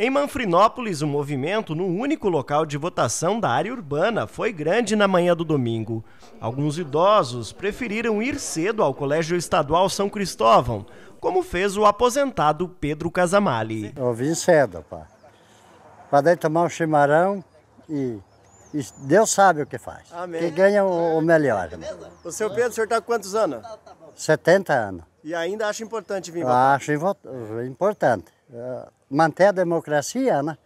Em Manfrinópolis, o movimento no único local de votação da área urbana foi grande na manhã do domingo. Alguns idosos preferiram ir cedo ao Colégio Estadual São Cristóvão, como fez o aposentado Pedro Casamali. Eu vim cedo, pá. Para tomar um chimarrão e Deus sabe o que faz. Amém. Que ganha o, melhor. Né? O seu Pedro, o senhor está com quantos anos? 70 anos. E ainda acha importante vir votar? Acho importante. É, manter a democracia, né?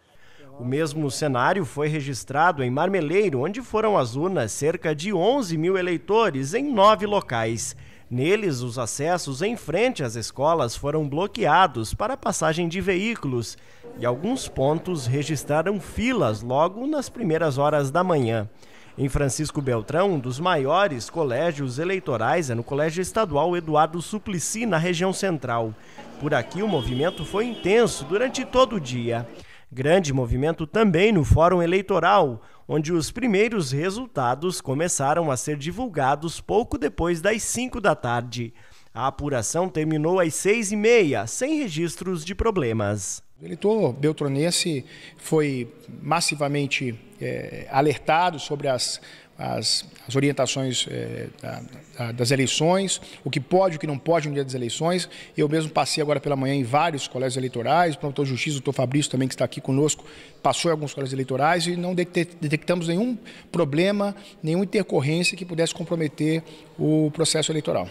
O mesmo cenário foi registrado em Marmeleiro, onde foram às urnas cerca de 11 mil eleitores em nove locais. Neles, os acessos em frente às escolas foram bloqueados para passagem de veículos e alguns pontos registraram filas logo nas primeiras horas da manhã. Em Francisco Beltrão, um dos maiores colégios eleitorais é no Colégio Estadual Eduardo Suplicy, na região central. Por aqui o movimento foi intenso durante todo o dia. Grande movimento também no Fórum Eleitoral, onde os primeiros resultados começaram a ser divulgados pouco depois das 5 da tarde. A apuração terminou às 6 e meia, sem registros de problemas. O eleitor beltronense foi massivamente é, alertado sobre as, as, as orientações é, da, da, das eleições, o que pode, e o que não pode no dia das eleições. Eu mesmo passei agora pela manhã em vários colégios eleitorais, o promotor de justiça, o doutor Fabrício também, que está aqui conosco, passou em alguns colégios eleitorais e não detectamos nenhum problema, nenhuma intercorrência que pudesse comprometer o processo eleitoral.